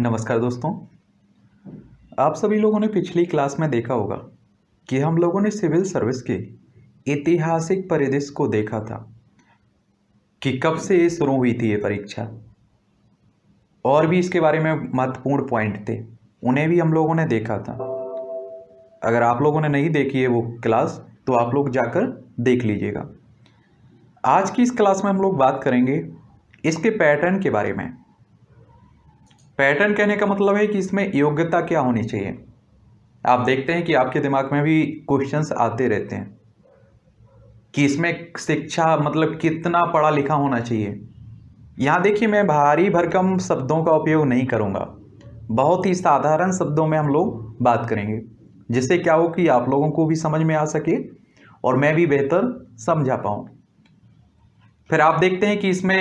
नमस्कार दोस्तों आप सभी लोगों ने पिछली क्लास में देखा होगा कि हम लोगों ने सिविल सर्विस के ऐतिहासिक परिदृश्य को देखा था कि कब से ये शुरू हुई थी ये परीक्षा और भी इसके बारे में महत्वपूर्ण पॉइंट थे उन्हें भी हम लोगों ने देखा था अगर आप लोगों ने नहीं देखी है वो क्लास तो आप लोग जाकर देख लीजिएगा आज की इस क्लास में हम लोग बात करेंगे इसके पैटर्न के बारे में पैटर्न कहने का मतलब है कि इसमें योग्यता क्या होनी चाहिए आप देखते हैं कि आपके दिमाग में भी क्वेश्चंस आते रहते हैं कि इसमें शिक्षा मतलब कितना पढ़ा लिखा होना चाहिए यहाँ देखिए मैं भारी भरकम शब्दों का उपयोग नहीं करूँगा बहुत ही साधारण शब्दों में हम लोग बात करेंगे जिससे क्या हो कि आप लोगों को भी समझ में आ सके और मैं भी बेहतर समझा पाऊँ फिर आप देखते हैं कि इसमें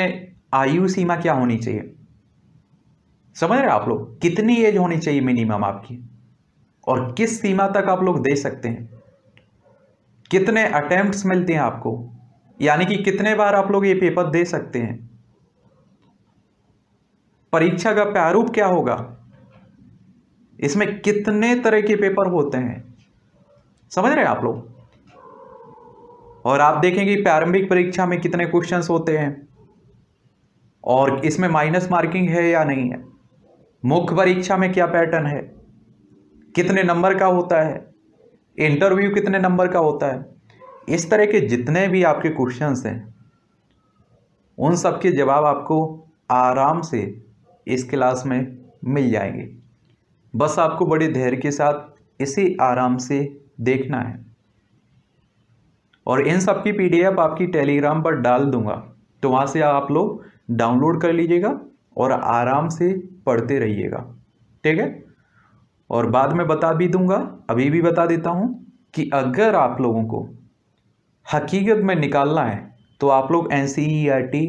आयु सीमा क्या होनी चाहिए समझ रहे आप लोग कितनी एज होनी चाहिए मिनिमम आपकी और किस सीमा तक आप लोग दे सकते हैं कितने अटेम्प्ट्स मिलते हैं आपको यानी कि कितने बार आप लोग ये पेपर दे सकते हैं परीक्षा का प्रारूप क्या होगा इसमें कितने तरह के पेपर होते हैं समझ रहे हैं आप लोग और आप देखेंगे प्रारंभिक परीक्षा में कितने क्वेश्चंस होते हैं और इसमें माइनस मार्किंग है या नहीं है मुख्य परीक्षा में क्या पैटर्न है कितने नंबर का होता है इंटरव्यू कितने नंबर का होता है इस तरह के जितने भी आपके क्वेश्चंस हैं उन सब के जवाब आपको आराम से इस क्लास में मिल जाएंगे बस आपको बड़े धैर्य के साथ इसे आराम से देखना है और इन सब की पीडीएफ आपकी टेलीग्राम पर डाल दूंगा तो वहाँ से आप लोग डाउनलोड कर लीजिएगा और आराम से पढ़ते रहिएगा ठीक है और बाद में बता भी दूंगा अभी भी बता देता हूँ कि अगर आप लोगों को हकीकत में निकालना है तो आप लोग एन e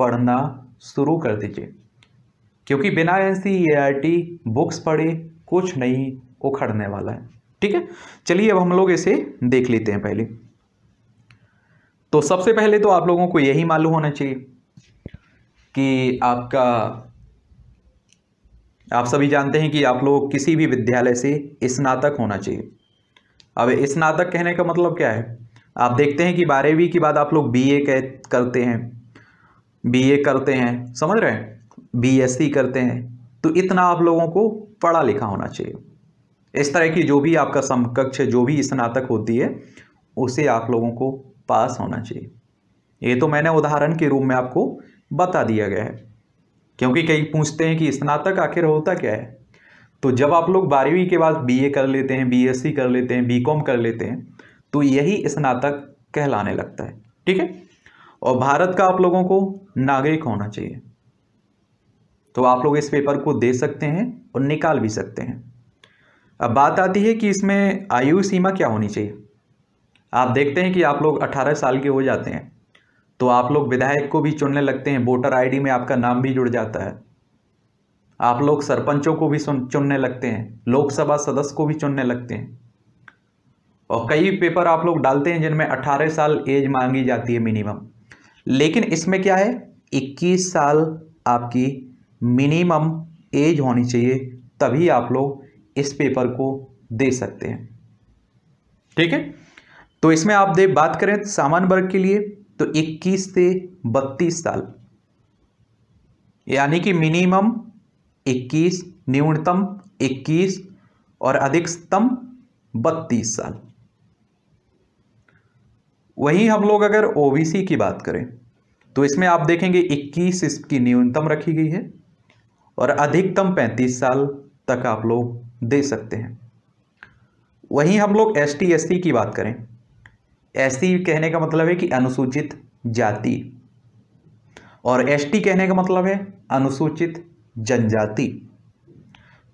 पढ़ना शुरू कर दीजिए क्योंकि बिना एन e बुक्स पढ़े कुछ नहीं उखड़ने वाला है ठीक है चलिए अब हम लोग इसे देख लेते हैं पहले तो सबसे पहले तो आप लोगों को यही मालूम होना चाहिए कि आपका आप सभी जानते हैं कि आप लोग किसी भी विद्यालय से स्नातक होना चाहिए अब स्नातक कहने का मतलब क्या है आप देखते हैं कि बारहवीं के बाद आप लोग बी कह करते हैं ए करते हैं समझ रहे हैं सी करते हैं तो इतना आप लोगों को पढ़ा लिखा होना चाहिए इस तरह की जो भी आपका समकक्ष जो भी स्नातक होती है उसे आप लोगों को पास होना चाहिए ये तो मैंने उदाहरण के रूप में आपको बता दिया गया है क्योंकि कई पूछते हैं कि स्नातक आखिर होता क्या है तो जब आप लोग बारहवीं के बाद बीए कर लेते हैं बीएससी कर लेते हैं बीकॉम कर लेते हैं तो यही स्नातक कहलाने लगता है ठीक है और भारत का आप लोगों को नागरिक होना चाहिए तो आप लोग इस पेपर को दे सकते हैं और निकाल भी सकते हैं अब बात आती है कि इसमें आयु सीमा क्या होनी चाहिए आप देखते हैं कि आप लोग 18 साल के हो जाते हैं तो आप लोग विधायक को भी चुनने लगते हैं वोटर आईडी में आपका नाम भी जुड़ जाता है आप लोग सरपंचों को भी चुनने लगते हैं लोकसभा सदस्य को भी चुनने लगते हैं और कई पेपर आप लोग डालते हैं जिनमें 18 साल एज मांगी जाती है मिनिमम लेकिन इसमें क्या है 21 साल आपकी मिनिमम एज होनी चाहिए तभी आप लोग इस पेपर को दे सकते हैं ठीक है तो इसमें आप दे बात करें सामान्य वर्ग के लिए तो 21 से 32 साल यानी कि मिनिमम 21 न्यूनतम 21 और अधिकतम 32 साल वहीं हम लोग अगर ओबीसी की बात करें तो इसमें आप देखेंगे 21 इसकी न्यूनतम रखी गई है और अधिकतम 35 साल तक आप लोग दे सकते हैं वहीं हम लोग एस टी की बात करें ऐसी कहने का मतलब है कि अनुसूचित जाति और एसटी कहने का मतलब है अनुसूचित जनजाति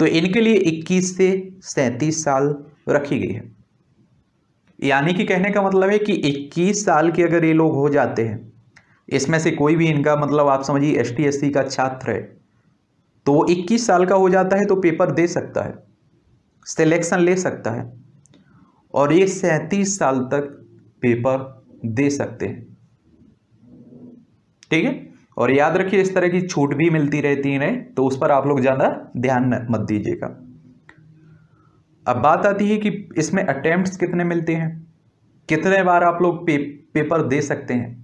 तो इनके लिए 21 से 37 साल रखी गई है यानी कि कहने का मतलब है कि 21 साल के अगर ये लोग हो जाते हैं इसमें से कोई भी इनका मतलब आप समझिए एस टी एस सी का छात्र है तो वो 21 साल का हो जाता है तो पेपर दे सकता है सिलेक्शन ले सकता है और ये सैंतीस साल तक पेपर दे सकते हैं ठीक है और याद रखिए इस तरह की छूट भी मिलती रहती है तो उस पर आप लोग ज़्यादा ध्यान मत दीजिएगा अब बात आती है कि इसमें अटेम्प्ट कितने मिलते हैं कितने बार आप लोग पे, पेपर दे सकते हैं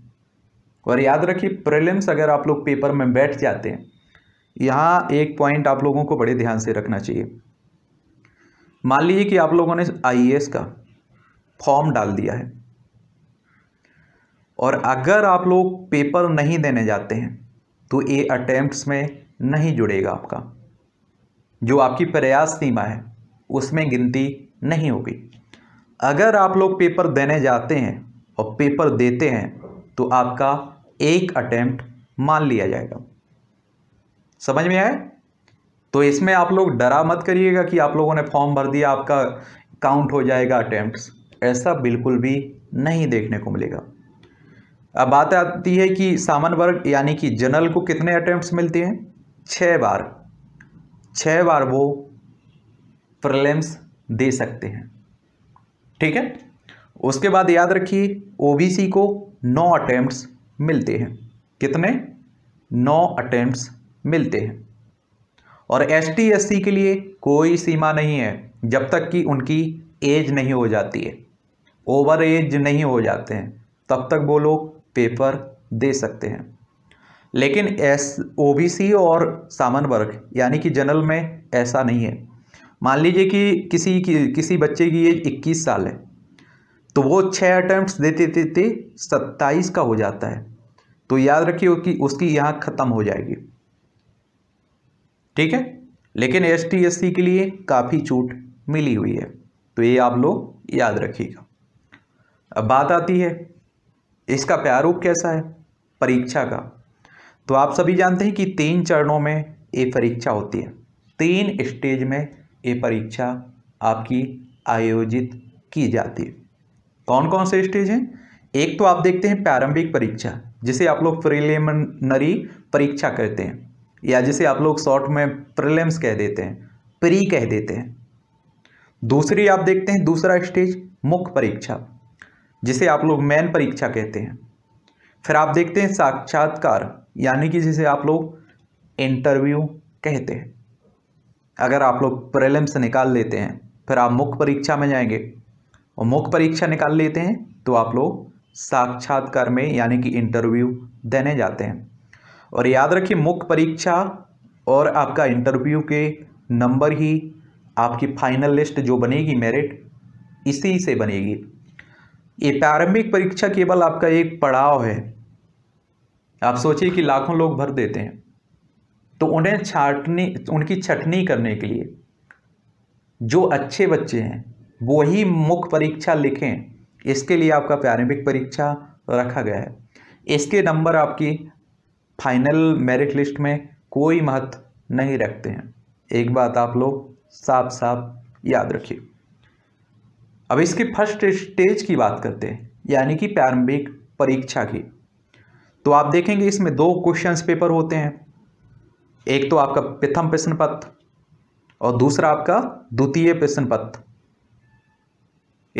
और याद रखिए प्रिलिम्स अगर आप लोग पेपर में बैठ जाते हैं यहाँ एक पॉइंट आप लोगों को बड़े ध्यान से रखना चाहिए मान लीजिए कि आप लोगों ने आई e का फॉर्म डाल दिया है और अगर आप लोग पेपर नहीं देने जाते हैं तो ये अटैम्प्ट में नहीं जुड़ेगा आपका जो आपकी प्रयास सीमा है उसमें गिनती नहीं होगी अगर आप लोग पेपर देने जाते हैं और पेपर देते हैं तो आपका एक अटैम्प्ट मान लिया जाएगा समझ में आए तो इसमें आप लोग डरा मत करिएगा कि आप लोगों ने फॉर्म भर दिया आपका काउंट हो जाएगा अटैम्प्ट ऐसा बिल्कुल भी नहीं देखने को मिलेगा अब बात आती है कि सामान्य वर्ग यानी कि जनरल को कितने अटैम्प्ट मिलते हैं छः बार छः बार वो प्रलेम्स दे सकते हैं ठीक है उसके बाद याद रखिए ओबीसी को नौ अटैम्प्ट मिलते हैं कितने नौ अटैम्प्ट मिलते हैं और एस टी के लिए कोई सीमा नहीं है जब तक कि उनकी एज नहीं हो जाती है ओवर एज नहीं हो जाते हैं तब तक वो लोग पेपर दे सकते हैं लेकिन एस ओबीसी और सामान्य वर्ग यानी कि जनरल में ऐसा नहीं है मान लीजिए कि किसी की किसी बच्चे की एज 21 साल है तो वो छः अटैम्प्ट देते देते सत्ताईस का हो जाता है तो याद रखिए कि उसकी यहाँ ख़त्म हो जाएगी ठीक है लेकिन एस टी एस सी के लिए काफ़ी छूट मिली हुई है तो ये आप लोग याद रखिएगा अब बात आती है इसका प्रारूप कैसा है परीक्षा का तो आप सभी जानते हैं कि तीन चरणों में ये परीक्षा होती है तीन स्टेज में ये परीक्षा आपकी आयोजित की जाती है कौन कौन से स्टेज हैं एक तो आप देखते हैं प्रारंभिक परीक्षा जिसे आप लोग प्रिलिमिनरी परीक्षा कहते हैं या जिसे आप लोग शॉर्ट में प्रिलिम्स कह देते हैं प्री कह देते हैं दूसरी आप देखते हैं दूसरा स्टेज मुख्य परीक्षा जिसे आप लोग मैन परीक्षा कहते हैं फिर आप देखते हैं साक्षात्कार यानी कि जिसे आप लोग इंटरव्यू कहते हैं अगर आप लोग प्रेलिम्स निकाल लेते हैं फिर आप मुख्य परीक्षा में जाएंगे और मुख्य परीक्षा निकाल लेते हैं तो आप लोग साक्षात्कार में यानी कि इंटरव्यू देने जाते हैं और याद रखिए मुख्य परीक्षा और आपका इंटरव्यू के नंबर ही आपकी फाइनल लिस्ट जो बनेगी मेरिट इसी से बनेगी ये प्रारंभिक परीक्षा केवल आपका एक पड़ाव है आप सोचिए कि लाखों लोग भर देते हैं तो उन्हें छाटनी उनकी छटनी करने के लिए जो अच्छे बच्चे हैं वो ही मुख्य परीक्षा लिखें इसके लिए आपका प्रारंभिक परीक्षा रखा गया है इसके नंबर आपकी फाइनल मेरिट लिस्ट में कोई महत्व नहीं रखते हैं एक बात आप लोग साफ साफ याद रखिए अब इसकी फर्स्ट स्टेज की बात करते हैं यानी कि प्रारंभिक परीक्षा की तो आप देखेंगे इसमें दो क्वेश्चंस पेपर होते हैं एक तो आपका प्रथम प्रश्न पत्र और दूसरा आपका द्वितीय प्रश्न पत्र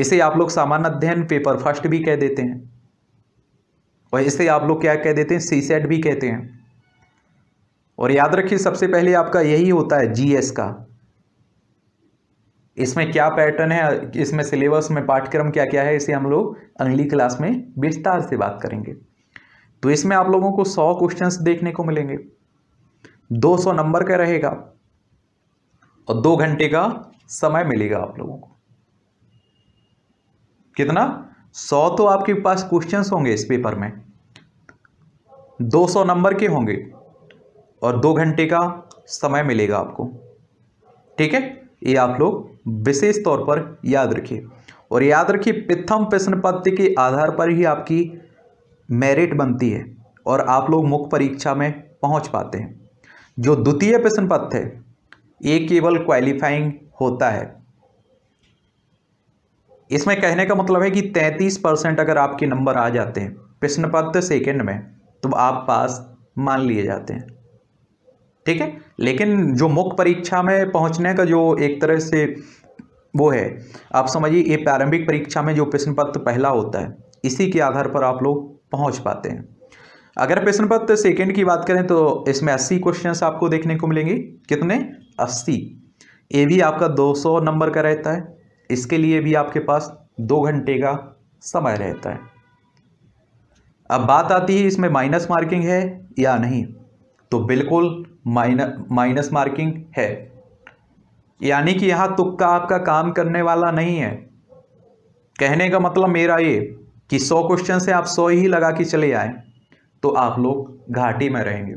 इसे आप लोग सामान्य अध्ययन पेपर फर्स्ट भी कह देते हैं और इसे आप लोग क्या कह देते हैं सी सेट भी कहते हैं और याद रखिए सबसे पहले आपका यही होता है जीएस का इसमें क्या पैटर्न है इसमें सिलेबस में पाठ्यक्रम क्या क्या है इसे हम लोग अगली क्लास में विस्तार से बात करेंगे तो इसमें आप लोगों को सौ क्वेश्चन देखने को मिलेंगे दो सौ नंबर का रहेगा और दो घंटे का समय मिलेगा आप लोगों को कितना सौ तो आपके पास क्वेश्चंस होंगे इस पेपर में दो सौ नंबर के होंगे और दो घंटे का समय मिलेगा आपको ठीक है ये आप लोग विशेष तौर पर याद रखिए और याद रखिए प्रथम प्रश्न पत्र के आधार पर ही आपकी मेरिट बनती है और आप लोग मुख्य परीक्षा में पहुंच पाते हैं जो द्वितीय प्रश्न पत्र है ये केवल क्वालिफाइंग होता है इसमें कहने का मतलब है कि 33 परसेंट अगर आपके नंबर आ जाते हैं प्रश्न पत्र सेकेंड में तो आप पास मान लिए जाते हैं ठीक है लेकिन जो मुख्य परीक्षा में पहुंचने का जो एक तरह से वो है आप समझिए ये प्रारंभिक परीक्षा में जो प्रश्न पत्र पहला होता है इसी के आधार पर आप लोग पहुंच पाते हैं अगर प्रश्न पत्र सेकेंड की बात करें तो इसमें अस्सी क्वेश्चन आपको देखने को मिलेंगे कितने अस्सी ये भी आपका दो नंबर का रहता है इसके लिए भी आपके पास दो घंटे का समय रहता है अब बात आती है इसमें माइनस मार्किंग है या नहीं तो बिल्कुल माइनस माइनस मार्किंग है यानी कि यहां तुक्का आपका काम करने वाला नहीं है कहने का मतलब मेरा ये कि सौ क्वेश्चन से आप सौ ही लगा के चले आए तो आप लोग घाटी में रहेंगे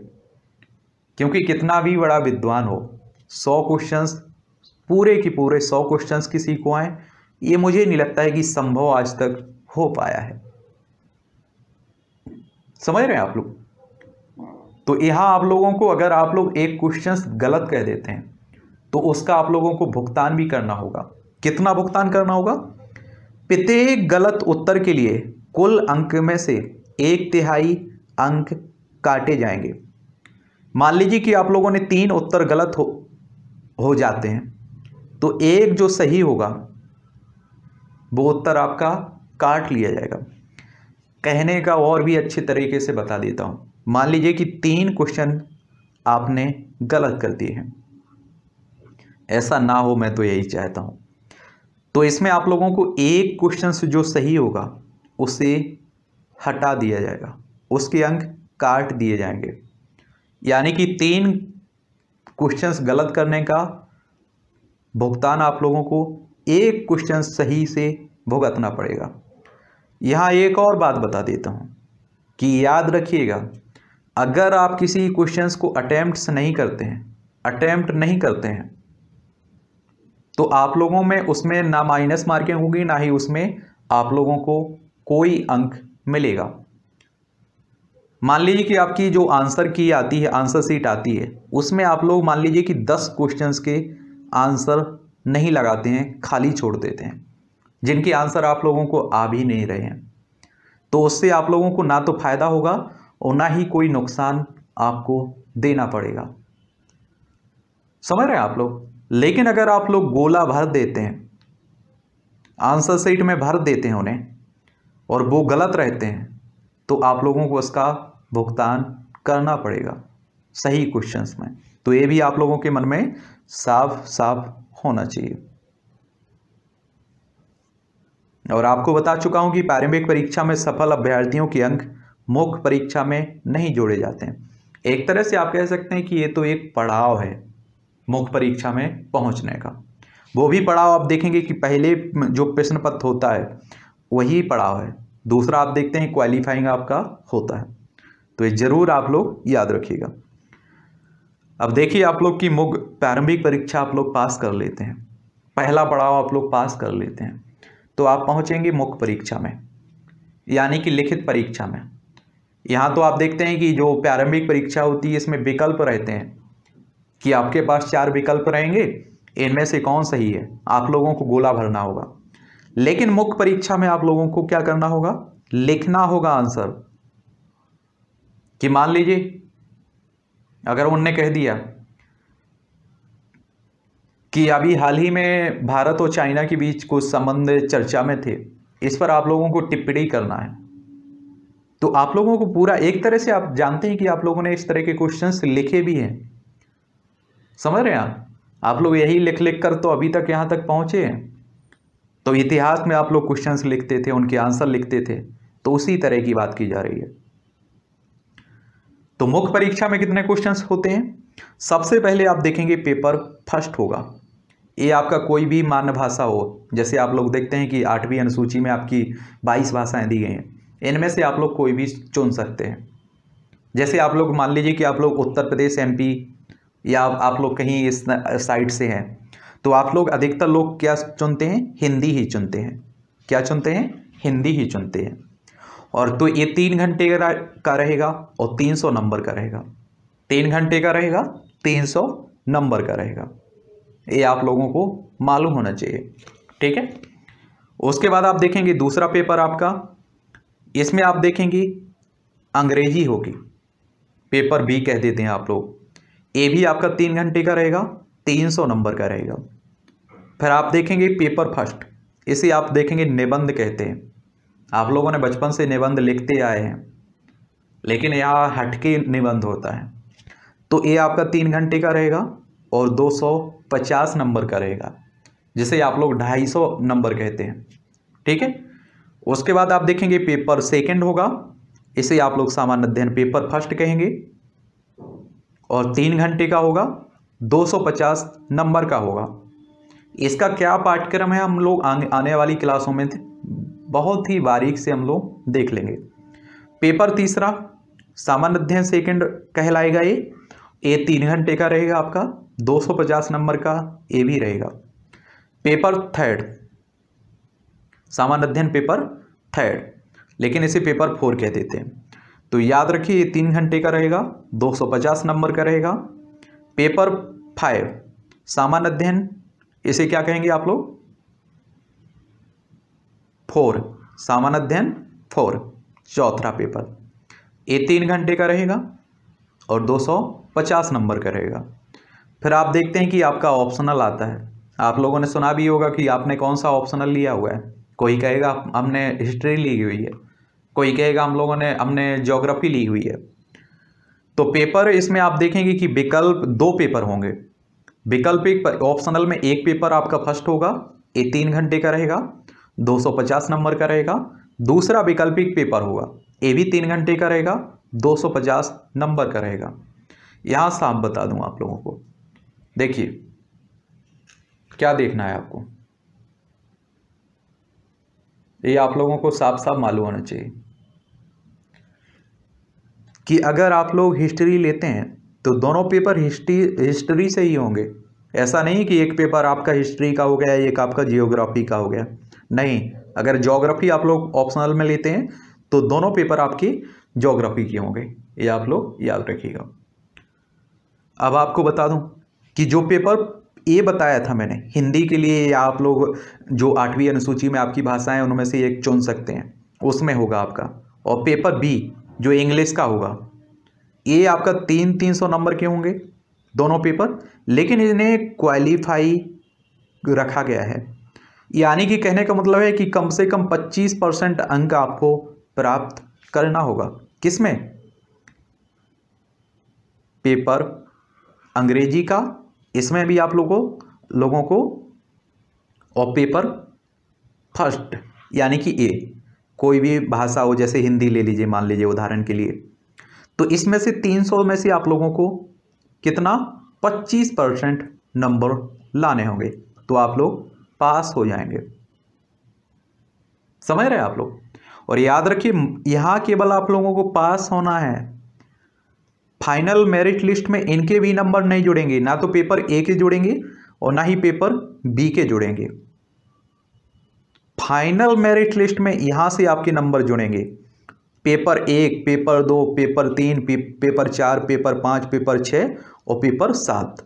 क्योंकि कितना भी बड़ा विद्वान हो सौ क्वेश्चंस पूरे के पूरे सौ क्वेश्चंस किसी को आए ये मुझे नहीं लगता है कि संभव आज तक हो पाया है समझ रहे हैं आप लोग तो यहाँ आप लोगों को अगर आप लोग एक क्वेश्चन गलत कह देते हैं तो उसका आप लोगों को भुगतान भी करना होगा कितना भुगतान करना होगा प्रत्येक गलत उत्तर के लिए कुल अंक में से एक तिहाई अंक काटे जाएंगे मान लीजिए कि आप लोगों ने तीन उत्तर गलत हो हो जाते हैं तो एक जो सही होगा वो उत्तर आपका काट लिया जाएगा कहने का और भी अच्छे तरीके से बता देता हूँ मान लीजिए कि तीन क्वेश्चन आपने गलत कर दिए हैं ऐसा ना हो मैं तो यही चाहता हूँ तो इसमें आप लोगों को एक क्वेश्चन जो सही होगा उसे हटा दिया जाएगा उसके अंक काट दिए जाएंगे यानी कि तीन क्वेश्चंस गलत करने का भुगतान आप लोगों को एक क्वेश्चन सही से भुगतना पड़ेगा यहाँ एक और बात बता देता हूँ कि याद रखिएगा अगर आप किसी क्वेश्चंस को अटैम्प्ट नहीं करते हैं अटैम्प्ट नहीं करते हैं तो आप लोगों में उसमें ना माइनस मार्किंग होगी ना ही उसमें आप लोगों को कोई अंक मिलेगा मान लीजिए कि आपकी जो आंसर की आती है आंसर सीट आती है उसमें आप लोग मान लीजिए कि दस क्वेश्चंस के आंसर नहीं लगाते हैं खाली छोड़ देते हैं जिनके आंसर आप लोगों को आ भी नहीं रहे हैं तो उससे आप लोगों को ना तो फ़ायदा होगा और ना ही कोई नुकसान आपको देना पड़ेगा समझ रहे हैं आप लोग लेकिन अगर आप लोग गोला भर देते हैं आंसर सीट में भर देते हैं उन्हें और वो गलत रहते हैं तो आप लोगों को उसका भुगतान करना पड़ेगा सही क्वेश्चंस में तो ये भी आप लोगों के मन में साफ साफ होना चाहिए और आपको बता चुका हूं कि प्रारंभिक परीक्षा में सफल अभ्यर्थियों के अंक मुख्य परीक्षा में नहीं जोड़े जाते हैं एक तरह से आप कह सकते हैं कि ये तो एक पड़ाव है मुख्य परीक्षा में पहुंचने का वो भी पड़ाव आप देखेंगे कि पहले जो प्रश्न पत्र होता है वही पड़ाव है दूसरा आप देखते हैं क्वालिफाइंग आपका होता है तो ये ज़रूर आप लोग याद रखिएगा अब देखिए आप लोग की मुख्य प्रारंभिक परीक्षा आप लोग पास कर लेते हैं पहला पड़ाव आप लोग पास कर लेते हैं तो आप पहुंचेंगे मुख्य परीक्षा में यानी कि लिखित परीक्षा में यहाँ तो आप देखते हैं कि जो प्रारंभिक परीक्षा होती है इसमें विकल्प रहते हैं कि आपके पास चार विकल्प रहेंगे इनमें से कौन सही है आप लोगों को गोला भरना होगा लेकिन मुख्य परीक्षा में आप लोगों को क्या करना होगा लिखना होगा आंसर कि मान लीजिए अगर उनने कह दिया कि अभी हाल ही में भारत और चाइना के बीच कुछ संबंध चर्चा में थे इस पर आप लोगों को टिप्पणी करना है तो आप लोगों को पूरा एक तरह से आप जानते हैं कि आप लोगों ने इस तरह के क्वेश्चन लिखे भी हैं समझ रहे हैं आप आप लोग यही लिख लिख कर तो अभी तक यहां तक पहुंचे हैं तो इतिहास में आप लोग क्वेश्चंस लिखते थे उनके आंसर लिखते थे तो उसी तरह की बात की जा रही है तो मुख्य परीक्षा में कितने क्वेश्चंस होते हैं सबसे पहले आप देखेंगे पेपर फर्स्ट होगा ये आपका कोई भी मान्य भाषा हो जैसे आप लोग देखते हैं कि आठवीं अनुसूची में आपकी बाईस भाषाएं दी गई हैं इनमें से आप लोग कोई भी चुन सकते हैं जैसे आप लोग मान लीजिए कि आप लोग उत्तर प्रदेश एमपी या आप लोग कहीं इस साइड से हैं तो आप लोग अधिकतर लोग क्या चुनते हैं हिंदी ही चुनते हैं क्या चुनते हैं हिंदी ही चुनते हैं और तो ये तीन घंटे का रहेगा और तीन सौ नंबर का रहेगा तीन घंटे का रहेगा तीन सौ नंबर का रहेगा ये आप लोगों को मालूम होना चाहिए ठीक है उसके बाद आप देखेंगे दूसरा पेपर आपका इसमें आप देखेंगे अंग्रेजी होगी पेपर बी कह देते हैं आप लोग ए भी आपका तीन घंटे का रहेगा तीन सौ नंबर का रहेगा फिर आप देखेंगे पेपर फर्स्ट इसे आप देखेंगे निबंध कहते हैं आप लोगों ने बचपन से निबंध लिखते आए हैं लेकिन यहाँ हटके निबंध होता है तो ये आपका तीन घंटे का रहेगा और 250 नंबर का रहेगा जिसे आप लोग 250 नंबर कहते हैं ठीक है उसके बाद आप देखेंगे पेपर सेकंड होगा इसे आप लोग सामान्य अध्ययन पेपर फर्स्ट कहेंगे और तीन घंटे का होगा 250 नंबर का होगा इसका क्या पाठ्यक्रम है हम लोग आने वाली क्लासों में बहुत ही बारीक से हम लोग देख लेंगे पेपर तीसरा सामान्य अध्ययन सेकेंड कहलाएगा ये ए तीन घंटे का रहेगा आपका 250 नंबर का ए भी रहेगा पेपर थर्ड सामान्य अध्ययन पेपर थर्ड लेकिन इसे पेपर फोर कह देते हैं तो याद रखिए ये तीन घंटे का रहेगा 250 नंबर का रहेगा पेपर फाइव सामान्य अध्ययन इसे क्या कहेंगे आप लोग फोर सामान्य अध्ययन फोर चौथा पेपर ये तीन घंटे का रहेगा और 250 नंबर का रहेगा फिर आप देखते हैं कि आपका ऑप्शनल आता है आप लोगों ने सुना भी होगा कि आपने कौन सा ऑप्शनल लिया हुआ है कोई कहेगा हमने हिस्ट्री ली हुई है कोई कहेगा हम लोगों ने हमने जोग्राफी ली हुई है तो पेपर इसमें आप देखेंगे कि विकल्प दो पेपर होंगे विकल्प एक ऑप्शनल में एक पेपर आपका फर्स्ट होगा ये तीन घंटे का रहेगा 250 नंबर का रहेगा दूसरा वैकल्पिक पेपर होगा ये भी तीन घंटे का रहेगा 250 नंबर का रहेगा यहाँ साफ बता दूँ आप लोगों को देखिए क्या देखना है आपको ये आप लोगों को साफ साफ मालूम होना चाहिए कि अगर आप लोग हिस्ट्री लेते हैं तो दोनों पेपर हिस्ट्री हिस्ट्री से ही होंगे ऐसा नहीं कि एक पेपर आपका हिस्ट्री का हो गया एक आपका जियोग्राफी का हो गया नहीं अगर जोग्राफी आप लोग ऑप्शनल में लेते हैं तो दोनों पेपर आपकी जोग्राफी के होंगे ये आप लोग याद रखिएगा अब आपको बता दूं कि जो पेपर ए बताया था मैंने हिंदी के लिए या आप लोग जो आठवीं अनुसूची में आपकी भाषाएं उनमें से एक चुन सकते हैं उसमें होगा आपका और पेपर बी जो इंग्लिश का होगा ये आपका तीन तीन सौ नंबर के होंगे दोनों पेपर लेकिन इन्हें क्वालिफाई रखा गया है यानी कि कहने का मतलब है कि कम से कम पच्चीस परसेंट अंक आपको प्राप्त करना होगा किसमें पेपर अंग्रेजी का इसमें भी आप लोगों लोगों को और पेपर फर्स्ट यानी कि ए कोई भी भाषा हो जैसे हिंदी ले लीजिए मान लीजिए उदाहरण के लिए तो इसमें से 300 में से आप लोगों को कितना 25 परसेंट नंबर लाने होंगे तो आप लोग पास हो जाएंगे समझ रहे आप लोग और याद रखिए यहां केवल आप लोगों को पास होना है फाइनल मेरिट लिस्ट में इनके भी नंबर नहीं जुड़ेंगे ना तो पेपर ए के जुड़ेंगे और ना ही पेपर बी के जुड़ेंगे फाइनल मेरिट लिस्ट में यहां से आपके नंबर जुड़ेंगे पेपर एक पेपर दो पेपर तीन पेपर चार पेपर पांच पेपर छह और पेपर सात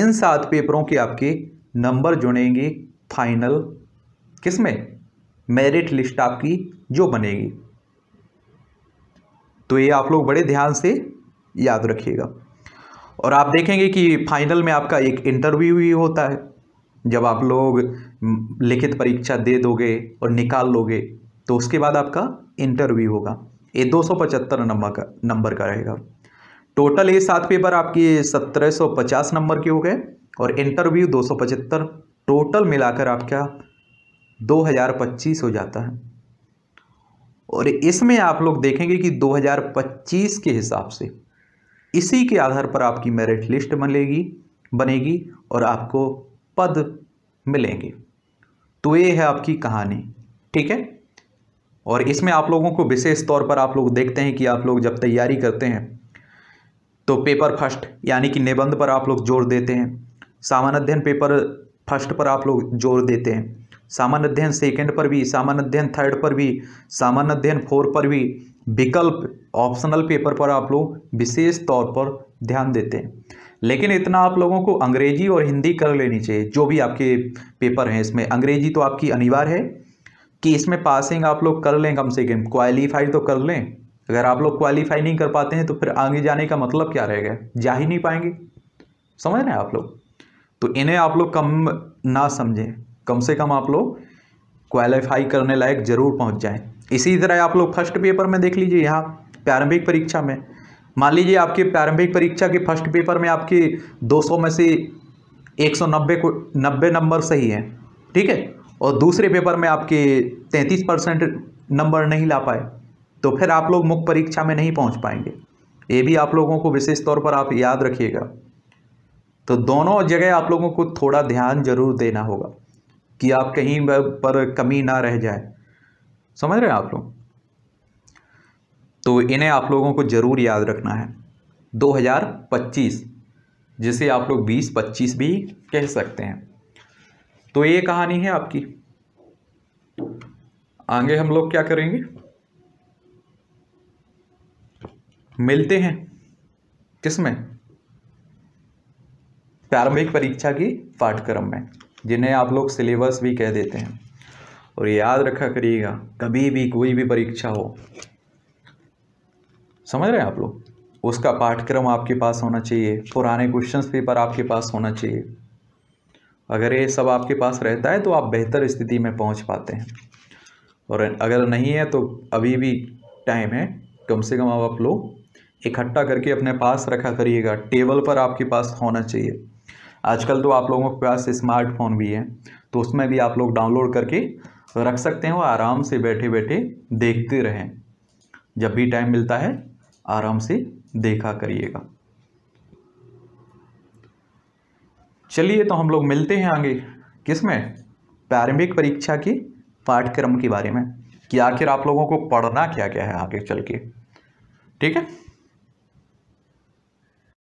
इन सात पेपरों के आपके नंबर जुड़ेंगे फाइनल किसमें मेरिट लिस्ट आपकी जो बनेगी तो ये आप लोग बड़े ध्यान से याद रखिएगा और आप देखेंगे कि फाइनल में आपका एक इंटरव्यू भी होता है जब आप लोग लिखित परीक्षा दे दोगे और निकाल लोगे तो उसके बाद आपका इंटरव्यू होगा ये दो सौ पचहत्तर नंबर का नंबर का रहेगा टोटल ये सात पेपर आपके सत्रह सौ पचास नंबर के हो गए और इंटरव्यू दो सौ पचहत्तर टोटल मिलाकर आपका दो हज़ार पच्चीस हो जाता है और इसमें आप लोग देखेंगे कि दो हज़ार पच्चीस के हिसाब से इसी के आधार पर आपकी मेरिट लिस्ट बनेगी बनेगी और आपको पद मिलेंगे तो ये है आपकी कहानी ठीक है और इसमें आप लोगों को विशेष तौर पर आप लोग देखते हैं कि आप लोग जब तैयारी करते हैं तो पेपर फर्स्ट यानी कि निबंध पर आप लोग जोर देते हैं सामान्य अध्ययन पेपर फर्स्ट पर आप लोग जोर देते हैं सामान्य अध्ययन सेकेंड पर भी सामान्य अध्ययन थर्ड पर भी सामान्य अध्ययन फोर पर भी विकल्प ऑप्शनल पेपर पर आप लोग विशेष तौर पर ध्यान देते हैं लेकिन इतना आप लोगों को अंग्रेजी और हिंदी कर लेनी चाहिए जो भी आपके पेपर हैं इसमें अंग्रेजी तो आपकी अनिवार्य है कि इसमें पासिंग आप लोग कर लें कम से कम क्वालिफाई तो कर लें अगर आप लोग क्वालिफाई नहीं कर पाते हैं तो फिर आगे जाने का मतलब क्या रहेगा जा ही नहीं पाएंगे समझ रहे हैं आप लोग तो इन्हें आप लोग कम ना समझें कम से कम आप लोग क्वालिफाई करने लायक ज़रूर पहुंच जाएं इसी तरह आप लोग फर्स्ट पेपर में देख लीजिए यहाँ प्रारंभिक परीक्षा में मान लीजिए आपकी प्रारंभिक परीक्षा के फर्स्ट पेपर में आपकी 200 में से 190 को नब्बे नंबर सही हैं ठीक है और दूसरे पेपर में आपके 33 परसेंट नंबर नहीं ला पाए तो फिर आप लोग मुख्य परीक्षा में नहीं पहुंच पाएंगे ये भी आप लोगों को विशेष तौर पर आप याद रखिएगा तो दोनों जगह आप लोगों को थोड़ा ध्यान जरूर देना होगा कि आप कहीं पर कमी ना रह जाए समझ रहे हैं आप लोग तो इन्हें आप लोगों को ज़रूर याद रखना है 2025 जिसे आप लोग 2025 भी कह सकते हैं तो ये कहानी है आपकी आगे हम लोग क्या करेंगे मिलते हैं किसमें प्रारंभिक परीक्षा की पाठ्यक्रम में जिन्हें आप लोग सिलेबस भी कह देते हैं और याद रखा करिएगा कभी भी कोई भी परीक्षा हो समझ रहे हैं आप लोग उसका पाठ्यक्रम आपके पास होना चाहिए पुराने क्वेश्चंस पेपर आपके पास होना चाहिए अगर ये सब आपके पास रहता है तो आप बेहतर स्थिति में पहुंच पाते हैं और अगर नहीं है तो अभी भी टाइम है कम से कम आप लोग इकट्ठा करके अपने पास रखा करिएगा टेबल पर आपके पास होना चाहिए आजकल तो आप लोगों के पास स्मार्टफोन भी है तो उसमें भी आप लोग डाउनलोड करके तो रख सकते हैं और आराम से बैठे बैठे देखते रहें जब भी टाइम मिलता है आराम से देखा करिएगा चलिए तो हम लोग मिलते हैं आगे किसमें प्रारंभिक परीक्षा की पाठ्यक्रम के बारे में कि आखिर आप लोगों को पढ़ना क्या क्या है आगे चल के ठीक है